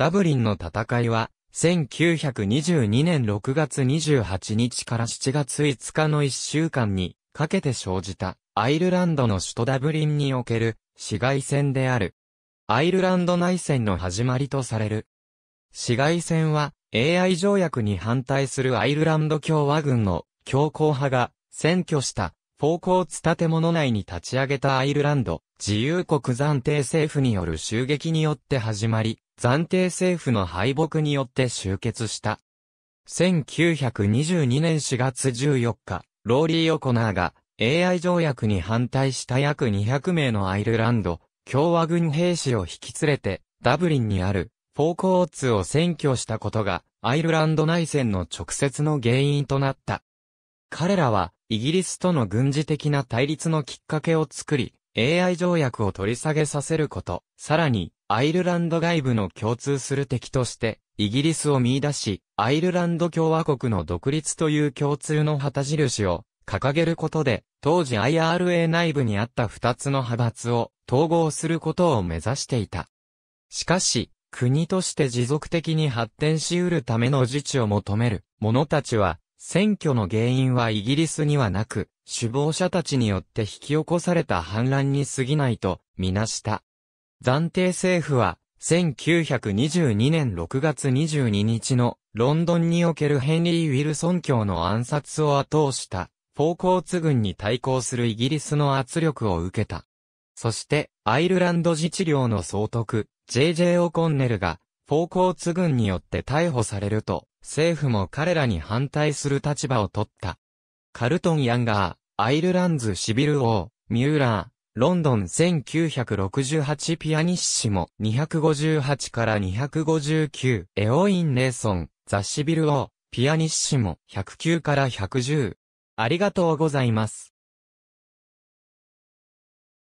ダブリンの戦いは、1922年6月28日から7月5日の1週間にかけて生じたアイルランドの首都ダブリンにおける市街戦である。アイルランド内戦の始まりとされる。市街戦は AI 条約に反対するアイルランド共和軍の強硬派が占拠したフォーコーツ建物内に立ち上げたアイルランド自由国暫定政府による襲撃によって始まり、暫定政府の敗北によって終結した。1922年4月14日、ローリー・オコナーが AI 条約に反対した約200名のアイルランド、共和軍兵士を引き連れて、ダブリンにある、フォークオーツを占拠したことが、アイルランド内戦の直接の原因となった。彼らは、イギリスとの軍事的な対立のきっかけを作り、AI 条約を取り下げさせること、さらに、アイルランド外部の共通する敵として、イギリスを見出し、アイルランド共和国の独立という共通の旗印を掲げることで、当時 IRA 内部にあった二つの派閥を統合することを目指していた。しかし、国として持続的に発展し得るための自治を求める者たちは、選挙の原因はイギリスにはなく、首謀者たちによって引き起こされた反乱に過ぎないと、みなした。暫定政府は、1922年6月22日のロンドンにおけるヘンリー・ウィルソン卿の暗殺を後押した、フォーコーツ軍に対抗するイギリスの圧力を受けた。そして、アイルランド自治領の総督、J.J. オコンネルが、フォーコーツ軍によって逮捕されると、政府も彼らに反対する立場を取った。カルトン・ヤンガー、アイルランズ・シビル王、ミューラー、ロンドン1968ピアニッシモ258から259エオイン・レーソンザシビル・オーピアニッシモ109から110ありがとうございます。